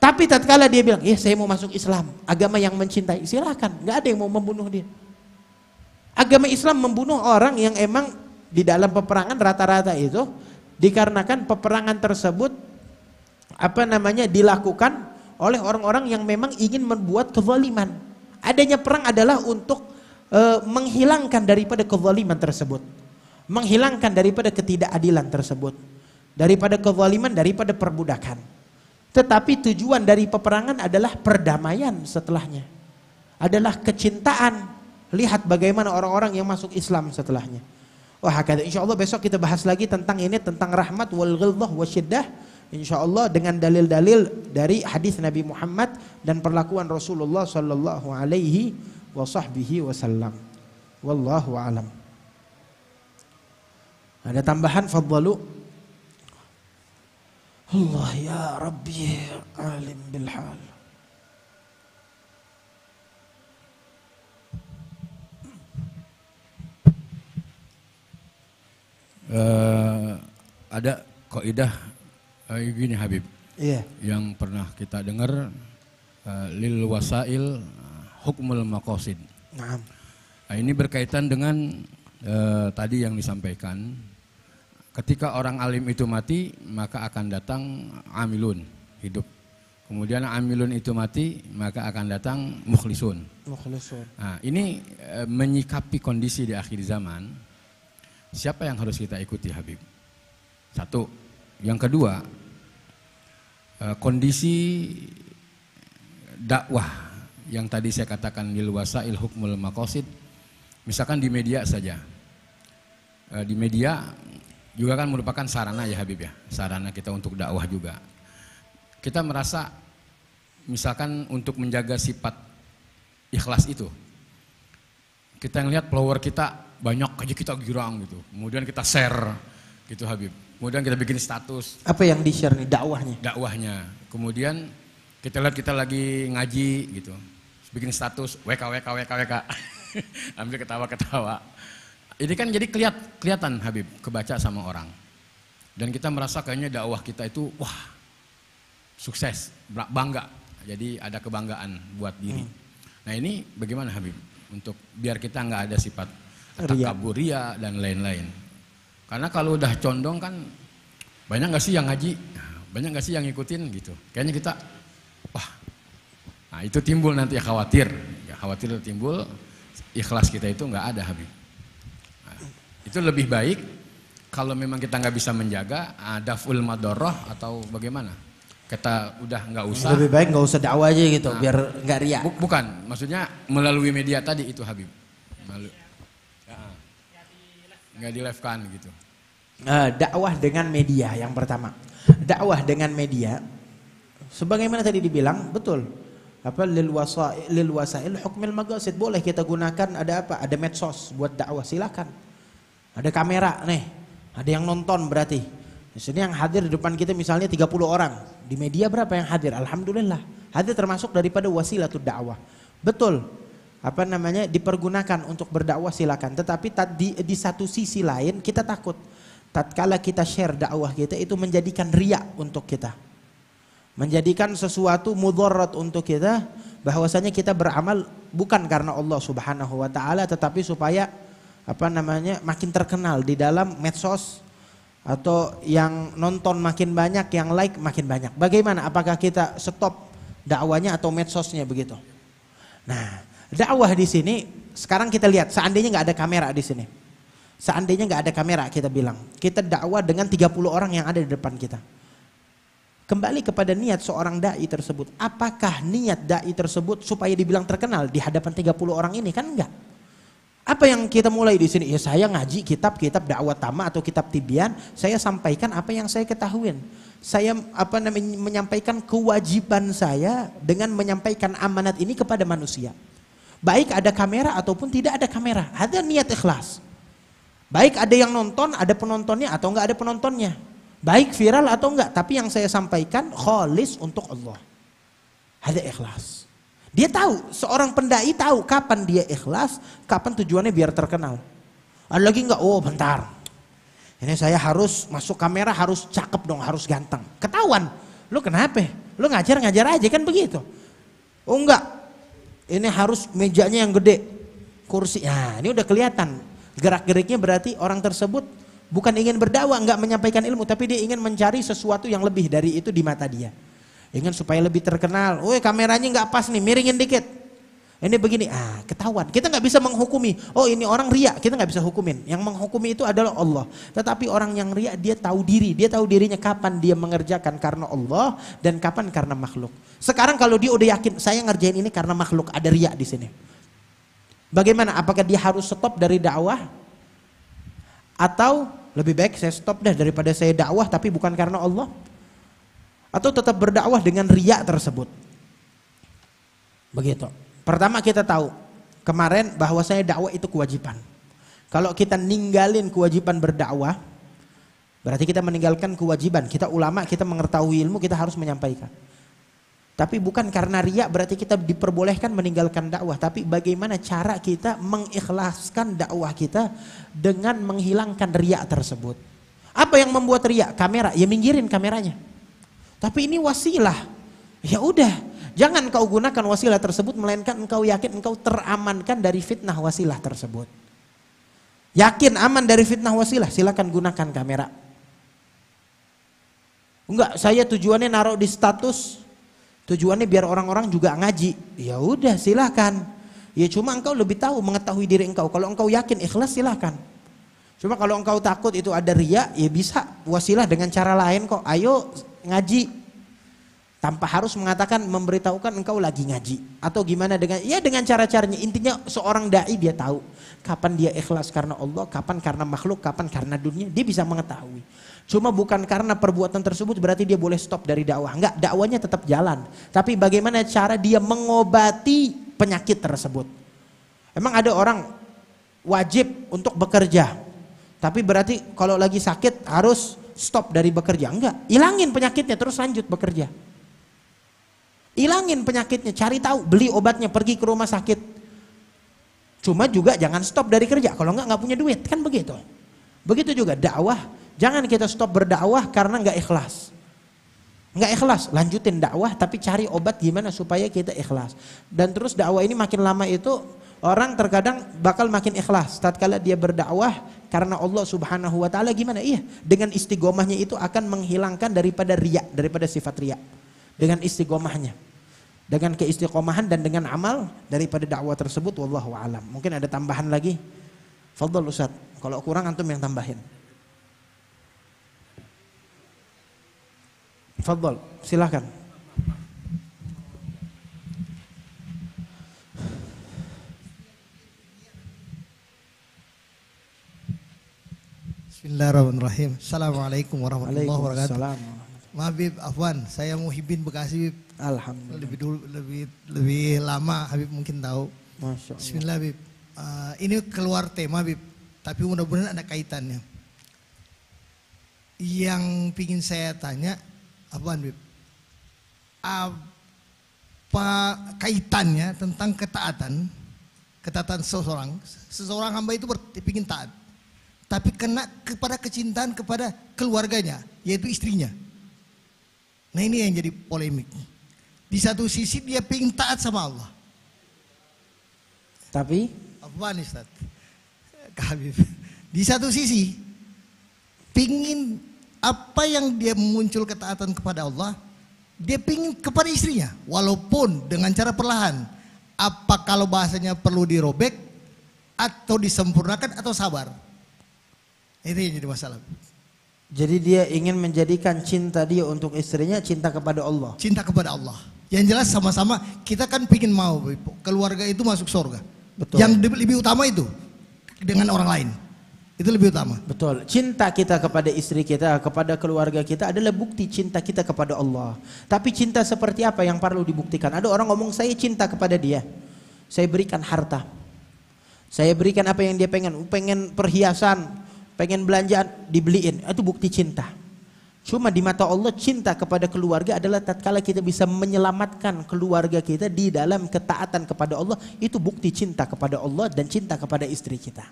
Tapi tatkala dia bilang, "Ya, saya mau masuk Islam, agama yang mencintai." Silakan, enggak ada yang mau membunuh dia. Agama Islam membunuh orang yang emang di dalam peperangan rata-rata itu dikarenakan peperangan tersebut apa namanya dilakukan oleh orang-orang yang memang ingin membuat kezaliman. Adanya perang adalah untuk e, menghilangkan daripada kezaliman tersebut. Menghilangkan daripada ketidakadilan tersebut. Daripada kezaliman, daripada perbudakan. Tetapi tujuan dari peperangan adalah perdamaian setelahnya. Adalah kecintaan. Lihat bagaimana orang-orang yang masuk Islam setelahnya. Wah, insya Allah besok kita bahas lagi tentang ini, tentang rahmat wal ghildah wa syiddah insya Allah dengan dalil-dalil dari hadis Nabi Muhammad dan perlakuan Rasulullah Shallallahu Alaihi Wasallam. Wallahu alam. Ada tambahan fadlu. Allah ya Rabbi alim bil hal. Uh, ada kaidah uh, gini Habib. Yeah. Yang pernah kita dengar uh, lil wasail eh, hukmul makosin. Nah. nah, ini berkaitan dengan uh, tadi yang disampaikan ketika orang alim itu mati maka akan datang amilun hidup. Kemudian amilun itu mati, maka akan datang mukhlisun. Mukhlisun. Nah, ini e, menyikapi kondisi di akhir zaman. Siapa yang harus kita ikuti Habib? Satu, yang kedua, eh, kondisi dakwah yang tadi saya katakan lil wasail hukmul makosid, misalkan di media saja. Eh, di media juga kan merupakan sarana ya Habib ya, sarana kita untuk dakwah juga. Kita merasa misalkan untuk menjaga sifat ikhlas itu, kita ngelihat follower kita banyak aja kita girang gitu, kemudian kita share gitu Habib Kemudian kita bikin status. Apa yang di-share nih dakwahnya? Dakwahnya. Kemudian kita lihat kita lagi ngaji gitu. Bikin status WK WK WK WK. Ambil ketawa-ketawa. Ini kan jadi keliat, kelihatan Habib kebaca sama orang. Dan kita merasa kayaknya dakwah kita itu wah sukses, bangga. Jadi ada kebanggaan buat diri. Hmm. Nah ini bagaimana Habib untuk biar kita nggak ada sifat takaburia dan lain-lain. Karena kalau udah condong kan banyak gak sih yang ngaji, banyak gak sih yang ngikutin gitu. Kayaknya kita, wah, nah itu timbul nanti ya khawatir, ya khawatir timbul ikhlas kita itu nggak ada Habib. Nah, itu lebih baik kalau memang kita nggak bisa menjaga ada full madoroh atau bagaimana? Kita udah nggak usah. Lebih baik nggak usah dakwah aja gitu, nah, biar nggak riak. Bu bukan, maksudnya melalui media tadi itu Habib. Melalui, nggak kan gitu. Uh, dakwah dengan media yang pertama. Dakwah dengan media sebagaimana tadi dibilang betul apa lil wasail hukmil magasid boleh kita gunakan ada apa ada medsos buat dakwah silahkan ada kamera nih ada yang nonton berarti di sini yang hadir di depan kita misalnya 30 orang di media berapa yang hadir alhamdulillah hadir termasuk daripada wasilah wasilatul dakwah betul apa namanya dipergunakan untuk berdakwah silakan tetapi di, di satu sisi lain kita takut tatkala kita share dakwah kita itu menjadikan riak untuk kita menjadikan sesuatu mudarat untuk kita bahwasanya kita beramal bukan karena Allah Subhanahu wa taala tetapi supaya apa namanya makin terkenal di dalam medsos atau yang nonton makin banyak yang like makin banyak bagaimana apakah kita stop dakwahnya atau medsosnya begitu nah Dakwah di sini sekarang kita lihat seandainya nggak ada kamera di sini. Seandainya nggak ada kamera kita bilang, kita dakwah dengan 30 orang yang ada di depan kita. Kembali kepada niat seorang dai tersebut. Apakah niat dai tersebut supaya dibilang terkenal di hadapan 30 orang ini kan enggak? Apa yang kita mulai di sini? Ya saya ngaji kitab-kitab dakwah tama atau kitab tibian, saya sampaikan apa yang saya ketahui Saya apa namanya menyampaikan kewajiban saya dengan menyampaikan amanat ini kepada manusia. Baik ada kamera ataupun tidak ada kamera. Ada niat ikhlas. Baik ada yang nonton, ada penontonnya atau enggak ada penontonnya. Baik viral atau enggak. Tapi yang saya sampaikan kholis untuk Allah. Ada ikhlas. Dia tahu, seorang pendai tahu kapan dia ikhlas, kapan tujuannya biar terkenal. Ada lagi enggak? Oh bentar. Ini saya harus masuk kamera harus cakep dong, harus ganteng. Ketahuan. Lu kenapa? Lu ngajar-ngajar aja kan begitu. Oh enggak, ini harus mejanya yang gede, kursi. Nah, ini udah kelihatan gerak-geriknya berarti orang tersebut bukan ingin berdakwah, nggak menyampaikan ilmu, tapi dia ingin mencari sesuatu yang lebih dari itu di mata dia. Ingin supaya lebih terkenal. Woi kameranya nggak pas nih, miringin dikit ini begini, ah ketahuan. Kita nggak bisa menghukumi. Oh ini orang ria, kita nggak bisa hukumin. Yang menghukumi itu adalah Allah. Tetapi orang yang ria dia tahu diri, dia tahu dirinya kapan dia mengerjakan karena Allah dan kapan karena makhluk. Sekarang kalau dia udah yakin saya ngerjain ini karena makhluk, ada ria di sini. Bagaimana? Apakah dia harus stop dari dakwah? Atau lebih baik saya stop dah daripada saya dakwah tapi bukan karena Allah? Atau tetap berdakwah dengan ria tersebut? Begitu. Pertama kita tahu kemarin bahwasanya dakwah itu kewajiban. Kalau kita ninggalin kewajiban berdakwah, berarti kita meninggalkan kewajiban. Kita ulama, kita mengetahui ilmu, kita harus menyampaikan. Tapi bukan karena riak berarti kita diperbolehkan meninggalkan dakwah, tapi bagaimana cara kita mengikhlaskan dakwah kita dengan menghilangkan riak tersebut. Apa yang membuat riak? Kamera, ya minggirin kameranya. Tapi ini wasilah. Ya udah, Jangan kau gunakan wasilah tersebut melainkan engkau yakin engkau teramankan dari fitnah wasilah tersebut. Yakin aman dari fitnah wasilah, silakan gunakan kamera. Enggak, saya tujuannya naruh di status, tujuannya biar orang-orang juga ngaji. Ya udah, silakan. Ya cuma engkau lebih tahu mengetahui diri engkau. Kalau engkau yakin ikhlas silakan. Cuma kalau engkau takut itu ada riak, ya bisa wasilah dengan cara lain kok. Ayo ngaji, tanpa harus mengatakan memberitahukan engkau lagi ngaji atau gimana dengan ya dengan cara-caranya intinya seorang dai dia tahu kapan dia ikhlas karena Allah kapan karena makhluk kapan karena dunia dia bisa mengetahui cuma bukan karena perbuatan tersebut berarti dia boleh stop dari dakwah enggak dakwanya tetap jalan tapi bagaimana cara dia mengobati penyakit tersebut emang ada orang wajib untuk bekerja tapi berarti kalau lagi sakit harus stop dari bekerja enggak hilangin penyakitnya terus lanjut bekerja Ilangin penyakitnya, cari tahu, beli obatnya, pergi ke rumah sakit. Cuma juga jangan stop dari kerja, kalau enggak enggak punya duit, kan begitu. Begitu juga dakwah, jangan kita stop berdakwah karena enggak ikhlas. Enggak ikhlas, lanjutin dakwah tapi cari obat gimana supaya kita ikhlas. Dan terus dakwah ini makin lama itu orang terkadang bakal makin ikhlas. Tatkala dia berdakwah karena Allah subhanahu wa ta'ala gimana? Iya, dengan istigomahnya itu akan menghilangkan daripada riak, daripada sifat riak dengan istiqomahnya dengan keistiqomahan dan dengan amal daripada dakwah tersebut wallahu alam mungkin ada tambahan lagi Fadl Ustaz kalau kurang antum yang tambahin Fadl silahkan Bismillahirrahmanirrahim. Assalamualaikum warahmatullahi wabarakatuh. Maaf Bib, Afwan, saya Muhibin Bekasi Bib. Alhamdulillah. Lebih dulu, lebih lebih lama Habib mungkin tahu. Masya Allah. Bismillah Bib. Uh, ini keluar tema Bib, tapi mudah-mudahan ada kaitannya. Yang ingin saya tanya, Afwan Bib, apa kaitannya tentang ketaatan, ketaatan seseorang, seseorang hamba itu ingin taat, tapi kena kepada kecintaan kepada keluarganya, yaitu istrinya. Nah ini yang jadi polemik. Di satu sisi dia pingin taat sama Allah. Tapi? Apaan Ustaz? Kak Di satu sisi, pingin apa yang dia muncul ketaatan kepada Allah, dia pingin kepada istrinya. Walaupun dengan cara perlahan. Apa kalau bahasanya perlu dirobek, atau disempurnakan, atau sabar. Itu yang jadi masalah. Jadi dia ingin menjadikan cinta dia untuk istrinya cinta kepada Allah. Cinta kepada Allah. Yang jelas sama-sama kita kan pingin mau keluarga itu masuk surga. Betul. Yang lebih utama itu dengan orang lain. Itu lebih utama. Betul. Cinta kita kepada istri kita, kepada keluarga kita adalah bukti cinta kita kepada Allah. Tapi cinta seperti apa yang perlu dibuktikan? Ada orang ngomong saya cinta kepada dia. Saya berikan harta. Saya berikan apa yang dia pengen, pengen perhiasan, pengen belanjaan dibeliin, itu bukti cinta. Cuma di mata Allah cinta kepada keluarga adalah tatkala kita bisa menyelamatkan keluarga kita di dalam ketaatan kepada Allah, itu bukti cinta kepada Allah dan cinta kepada istri kita.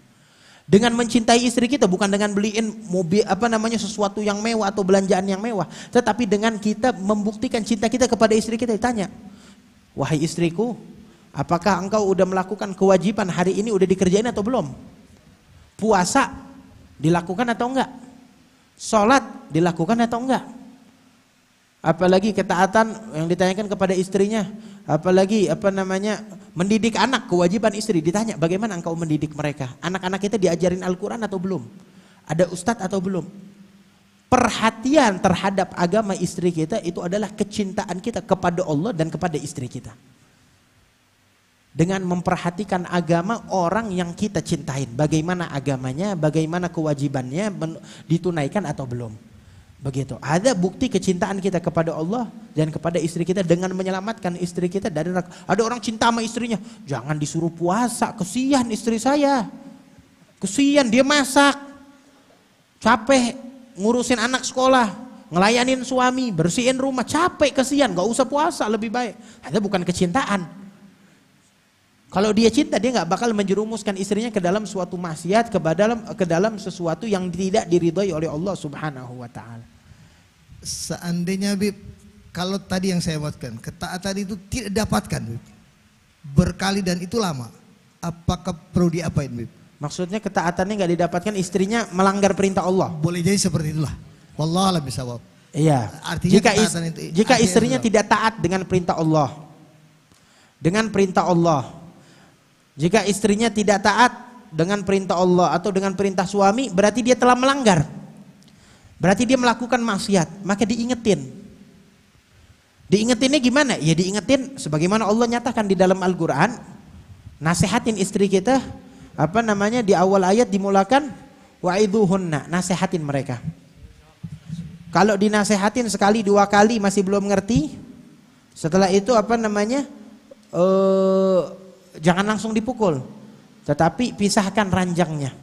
Dengan mencintai istri kita bukan dengan beliin mobil apa namanya sesuatu yang mewah atau belanjaan yang mewah, tetapi dengan kita membuktikan cinta kita kepada istri kita ditanya, "Wahai istriku, apakah engkau udah melakukan kewajiban hari ini udah dikerjain atau belum?" Puasa dilakukan atau enggak? Sholat dilakukan atau enggak? Apalagi ketaatan yang ditanyakan kepada istrinya, apalagi apa namanya mendidik anak kewajiban istri ditanya bagaimana engkau mendidik mereka? Anak-anak kita diajarin Al-Quran atau belum? Ada ustadz atau belum? Perhatian terhadap agama istri kita itu adalah kecintaan kita kepada Allah dan kepada istri kita dengan memperhatikan agama orang yang kita cintain. Bagaimana agamanya, bagaimana kewajibannya ditunaikan atau belum. Begitu. Ada bukti kecintaan kita kepada Allah dan kepada istri kita dengan menyelamatkan istri kita dari neraka. Ada orang cinta sama istrinya, jangan disuruh puasa, kesian istri saya. Kesian dia masak. Capek ngurusin anak sekolah, ngelayanin suami, bersihin rumah, capek kesian, gak usah puasa lebih baik. Ada bukan kecintaan, kalau dia cinta dia nggak bakal menjerumuskan istrinya ke dalam suatu maksiat, ke dalam ke dalam sesuatu yang tidak diridhoi oleh Allah Subhanahu wa taala. Seandainya Bib, kalau tadi yang saya buatkan, ketaatan itu tidak dapatkan Bib. Berkali dan itu lama. Apakah perlu diapain Bib? Maksudnya ketaatannya nggak didapatkan istrinya melanggar perintah Allah. Boleh jadi seperti itulah. Wallah lebih Iya. Artinya jika, is, itu, jika istrinya tidak taat dengan perintah Allah. Dengan perintah Allah jika istrinya tidak taat dengan perintah Allah atau dengan perintah suami, berarti dia telah melanggar. Berarti dia melakukan maksiat, maka diingetin. Diingetinnya gimana? Ya diingetin sebagaimana Allah nyatakan di dalam Al-Qur'an, nasihatin istri kita apa namanya di awal ayat dimulakan wa'idhuhunna, nasihatin mereka. Kalau dinasehatin sekali dua kali masih belum ngerti, setelah itu apa namanya? eh jangan langsung dipukul, tetapi pisahkan ranjangnya.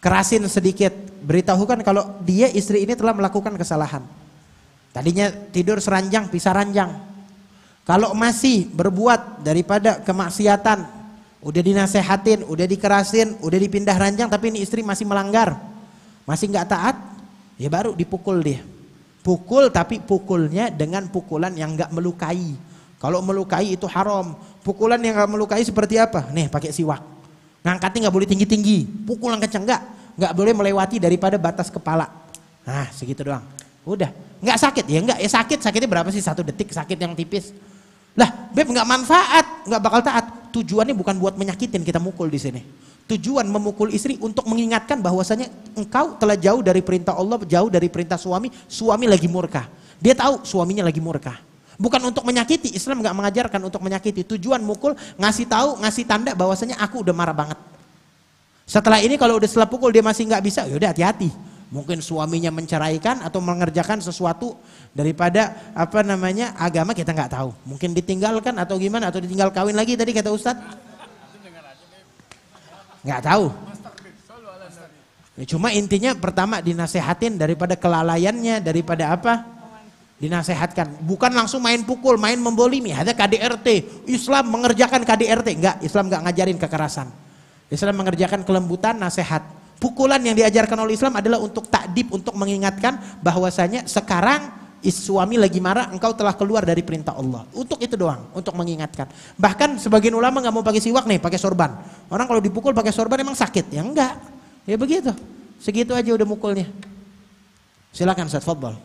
Kerasin sedikit, beritahukan kalau dia istri ini telah melakukan kesalahan. Tadinya tidur seranjang, pisah ranjang. Kalau masih berbuat daripada kemaksiatan, udah dinasehatin, udah dikerasin, udah dipindah ranjang, tapi ini istri masih melanggar, masih nggak taat, ya baru dipukul dia. Pukul tapi pukulnya dengan pukulan yang nggak melukai. Kalau melukai itu haram. Pukulan yang akan melukai seperti apa? Nih pakai siwak. Ngangkatnya nggak boleh tinggi-tinggi. Pukulan kenceng nggak? Nggak boleh melewati daripada batas kepala. Nah segitu doang. Udah. Nggak sakit ya nggak? Ya sakit. Sakitnya berapa sih? Satu detik sakit yang tipis. Lah beb nggak manfaat. Nggak bakal taat. Tujuannya bukan buat menyakitin kita mukul di sini. Tujuan memukul istri untuk mengingatkan bahwasanya engkau telah jauh dari perintah Allah, jauh dari perintah suami, suami lagi murka. Dia tahu suaminya lagi murka. Bukan untuk menyakiti, Islam nggak mengajarkan untuk menyakiti. Tujuan mukul ngasih tahu, ngasih tanda bahwasanya aku udah marah banget. Setelah ini kalau udah setelah pukul dia masih nggak bisa, yaudah hati-hati. Mungkin suaminya menceraikan atau mengerjakan sesuatu daripada apa namanya agama kita nggak tahu. Mungkin ditinggalkan atau gimana atau ditinggal kawin lagi tadi kata Ustadz. Nggak tahu. Ya, cuma intinya pertama dinasehatin daripada kelalaiannya, daripada apa? dinasehatkan. Bukan langsung main pukul, main membolimi. Ada KDRT. Islam mengerjakan KDRT. Enggak, Islam enggak ngajarin kekerasan. Islam mengerjakan kelembutan, nasehat Pukulan yang diajarkan oleh Islam adalah untuk takdib, untuk mengingatkan bahwasanya sekarang suami lagi marah, engkau telah keluar dari perintah Allah. Untuk itu doang, untuk mengingatkan. Bahkan sebagian ulama nggak mau pakai siwak nih, pakai sorban. Orang kalau dipukul pakai sorban emang sakit, ya enggak. Ya begitu. Segitu aja udah mukulnya. Silakan saat football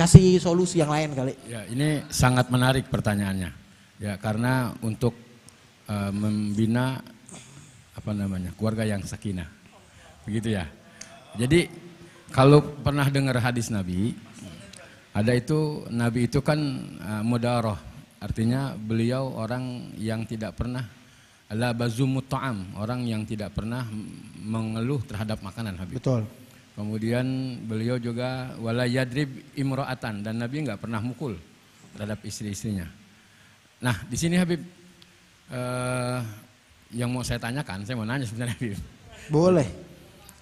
kasih solusi yang lain kali. Ya, ini sangat menarik pertanyaannya. Ya, karena untuk uh, membina apa namanya? keluarga yang sakinah. Begitu ya. Jadi kalau pernah dengar hadis Nabi, ada itu Nabi itu kan uh, mudaroh, artinya beliau orang yang tidak pernah la bazumut ta'am, orang yang tidak pernah mengeluh terhadap makanan Habib. Betul. Kemudian beliau juga wala yadrib imro'atan dan Nabi nggak pernah mukul terhadap istri-istrinya. Nah, di sini Habib eh, yang mau saya tanyakan, saya mau nanya sebenarnya Habib. Boleh.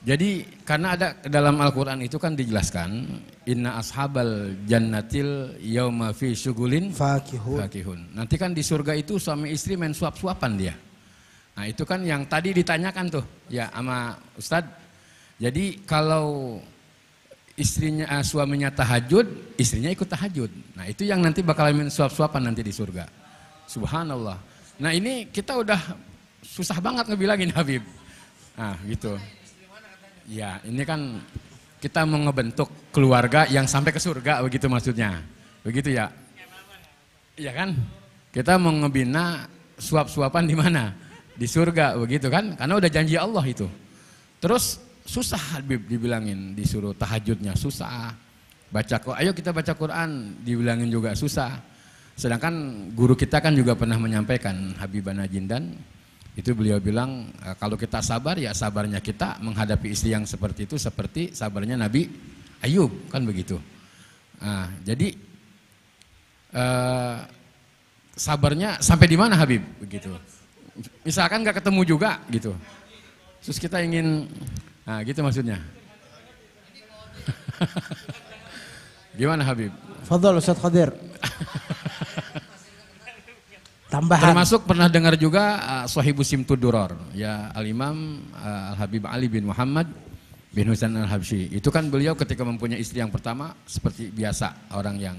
Jadi karena ada dalam Al-Qur'an itu kan dijelaskan inna ashabal jannatil yauma fi syugulin fakihun. fakihun. Nanti kan di surga itu suami istri main suap-suapan dia. Nah, itu kan yang tadi ditanyakan tuh ya sama Ustadz jadi kalau istrinya uh, suaminya tahajud, istrinya ikut tahajud. Nah, itu yang nanti bakal main suap-suapan nanti di surga. Subhanallah. Nah, ini kita udah susah banget ngebilangin Habib. Nah, gitu. Ya, ini kan kita mau ngebentuk keluarga yang sampai ke surga begitu maksudnya. Begitu ya? Iya kan? Kita mau ngebina suap-suapan di mana? Di surga begitu kan? Karena udah janji Allah itu. Terus susah Habib dibilangin disuruh tahajudnya susah baca kok ayo kita baca Quran dibilangin juga susah sedangkan guru kita kan juga pernah menyampaikan Habibana Jindan itu beliau bilang eh, kalau kita sabar ya sabarnya kita menghadapi istri yang seperti itu seperti sabarnya Nabi Ayub kan begitu nah, jadi eh, sabarnya sampai di mana Habib begitu misalkan nggak ketemu juga gitu terus kita ingin Nah, gitu maksudnya. Gimana Habib? Fadol Ustaz Qadir. Tambahan. Termasuk pernah dengar juga uh, eh, Sohibu Simtud Duror, ya Al-Imam uh, Al-Habib Ali bin Muhammad bin Husain al Habshi. Itu kan beliau ketika mempunyai istri yang pertama seperti biasa orang yang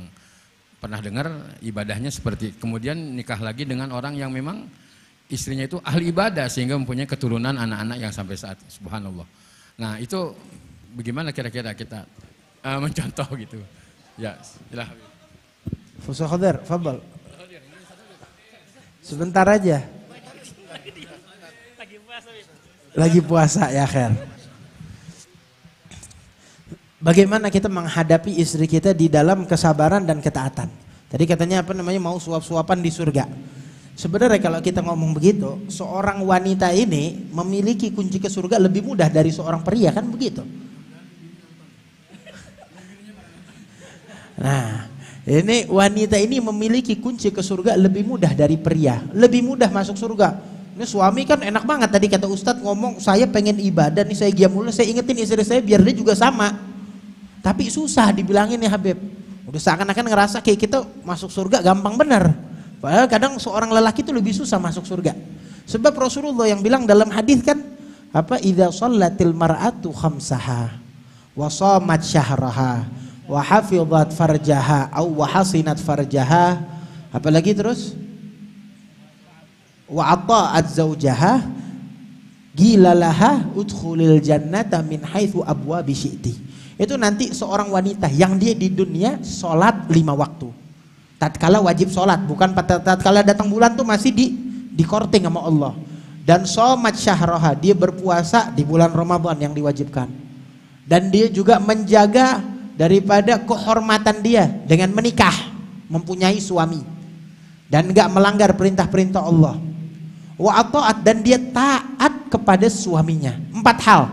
pernah dengar ibadahnya seperti kemudian nikah lagi dengan orang yang memang istrinya itu ahli ibadah sehingga mempunyai keturunan anak-anak yang sampai saat subhanallah. Nah itu bagaimana kira-kira kita uh, mencontoh gitu. Ya, silahkan. Fusul Khadir, Fabel. Sebentar aja. Lagi puasa ya Khair. Bagaimana kita menghadapi istri kita di dalam kesabaran dan ketaatan. Tadi katanya apa namanya mau suap-suapan di surga. Sebenarnya kalau kita ngomong begitu, seorang wanita ini memiliki kunci ke surga lebih mudah dari seorang pria kan begitu. Nah, ini wanita ini memiliki kunci ke surga lebih mudah dari pria, lebih mudah masuk surga. Ini suami kan enak banget tadi kata Ustadz ngomong saya pengen ibadah nih saya giat mulu saya ingetin istri saya biar dia juga sama. Tapi susah dibilangin ya Habib. Udah seakan-akan ngerasa kayak kita masuk surga gampang bener. Padahal kadang seorang lelaki itu lebih susah masuk surga. Sebab Rasulullah yang bilang dalam hadis kan apa idza shallatil mar'atu khamsaha wa shamat syahraha wa hafizat farjaha aw wa hasinat farjaha apalagi terus wa ata'at zaujaha gilalaha udkhulil jannata min haitsu abwa bisyiti itu nanti seorang wanita yang dia di dunia sholat lima waktu tatkala wajib sholat bukan tatkala datang bulan tuh masih di di korting sama Allah dan somat syahroha dia berpuasa di bulan Ramadan yang diwajibkan dan dia juga menjaga daripada kehormatan dia dengan menikah mempunyai suami dan gak melanggar perintah-perintah Allah wa ta'at dan dia taat kepada suaminya empat hal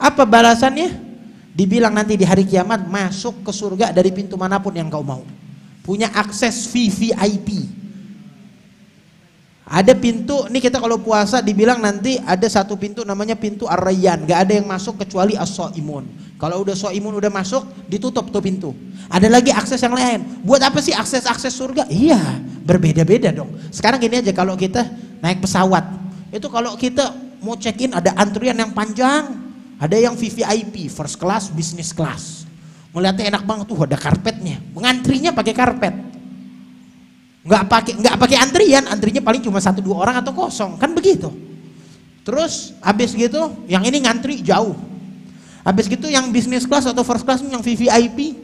apa balasannya dibilang nanti di hari kiamat masuk ke surga dari pintu manapun yang kau mau punya akses VVIP. Ada pintu, ini kita kalau puasa dibilang nanti ada satu pintu namanya pintu Ar-Rayyan, gak ada yang masuk kecuali as imun. Kalau udah imun udah masuk, ditutup tuh pintu. Ada lagi akses yang lain. Buat apa sih akses-akses surga? Iya, berbeda-beda dong. Sekarang gini aja kalau kita naik pesawat, itu kalau kita mau check-in ada antrian yang panjang, ada yang VVIP, first class, business class. Melihatnya enak banget tuh ada karpetnya. Mengantrinya pakai karpet. Nggak pakai nggak pakai antrian, antrinya paling cuma satu dua orang atau kosong, kan begitu. Terus habis gitu, yang ini ngantri jauh. Habis gitu yang bisnis class atau first class yang VVIP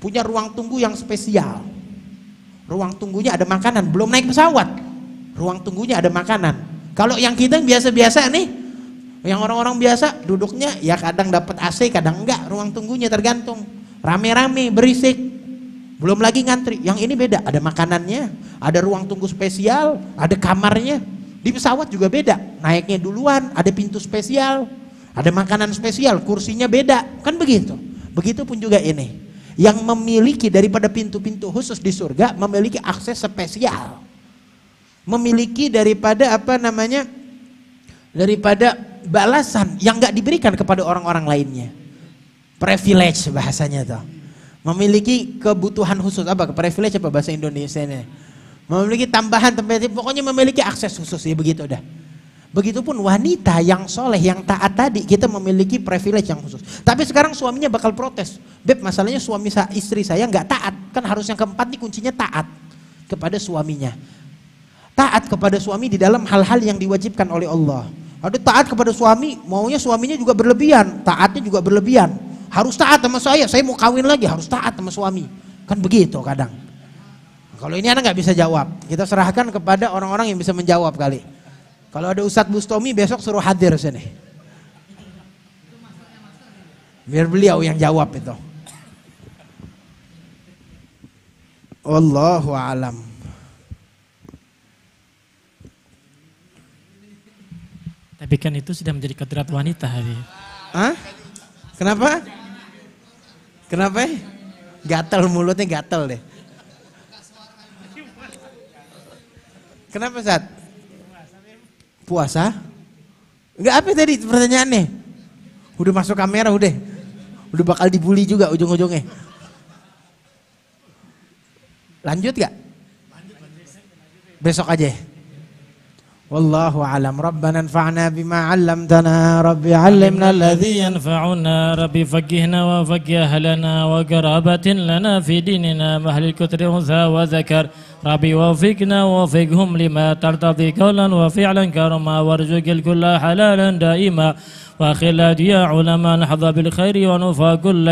punya ruang tunggu yang spesial. Ruang tunggunya ada makanan, belum naik pesawat. Ruang tunggunya ada makanan. Kalau yang kita yang biasa-biasa nih, yang orang-orang biasa duduknya ya kadang dapat AC, kadang enggak, ruang tunggunya tergantung. Rame-rame, berisik. Belum lagi ngantri. Yang ini beda, ada makanannya, ada ruang tunggu spesial, ada kamarnya. Di pesawat juga beda, naiknya duluan, ada pintu spesial, ada makanan spesial, kursinya beda. Kan begitu. Begitu pun juga ini. Yang memiliki daripada pintu-pintu khusus di surga memiliki akses spesial. Memiliki daripada apa namanya? daripada balasan yang nggak diberikan kepada orang-orang lainnya. Privilege bahasanya tuh. Memiliki kebutuhan khusus apa? Privilege apa bahasa Indonesia ini? Memiliki tambahan tempat pokoknya memiliki akses khusus ya begitu udah. Begitupun wanita yang soleh, yang taat tadi kita memiliki privilege yang khusus. Tapi sekarang suaminya bakal protes. Beb masalahnya suami sa istri saya nggak taat. Kan harus yang keempat nih kuncinya taat kepada suaminya. Taat kepada suami di dalam hal-hal yang diwajibkan oleh Allah ada taat kepada suami, maunya suaminya juga berlebihan, taatnya juga berlebihan. Harus taat sama saya, saya mau kawin lagi, harus taat sama suami. Kan begitu kadang. Kalau ini anak nggak bisa jawab, kita serahkan kepada orang-orang yang bisa menjawab kali. Kalau ada Ustadz Bustomi besok suruh hadir sini. Biar beliau yang jawab itu. Wallahu alam. kan itu sudah menjadi kodrat wanita hari. Hah? Kenapa? Kenapa? Gatel mulutnya gatel deh. Kenapa saat? Puasa? Enggak apa tadi pertanyaannya? Udah masuk kamera udah. Udah bakal dibully juga ujung-ujungnya. Lanjut gak? Besok aja. والله أعلم ربنا انفعنا بما علمتنا رب علمنا الذي ينفعنا رب فقهنا وفقه أهلنا وقرابة لنا في ديننا مهل الكتر أنثى وذكر ربي وفقنا وفقهم لما ترتضي قولا وفعلا كرما وارزق الكل حلالا دائما وخلاد يا علماء نحظى بالخير ونوفى كل